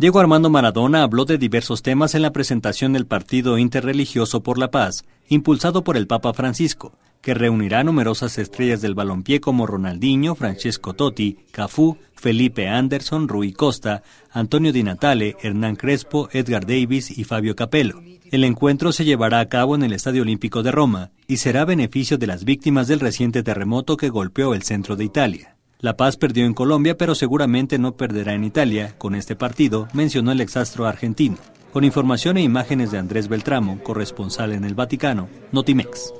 Diego Armando Maradona habló de diversos temas en la presentación del Partido Interreligioso por la Paz, impulsado por el Papa Francisco, que reunirá numerosas estrellas del balompié como Ronaldinho, Francesco Totti, Cafú, Felipe Anderson, Rui Costa, Antonio Di Natale, Hernán Crespo, Edgar Davis y Fabio Capello. El encuentro se llevará a cabo en el Estadio Olímpico de Roma y será beneficio de las víctimas del reciente terremoto que golpeó el centro de Italia. La Paz perdió en Colombia, pero seguramente no perderá en Italia con este partido, mencionó el exastro argentino. Con información e imágenes de Andrés Beltramo, corresponsal en el Vaticano, Notimex.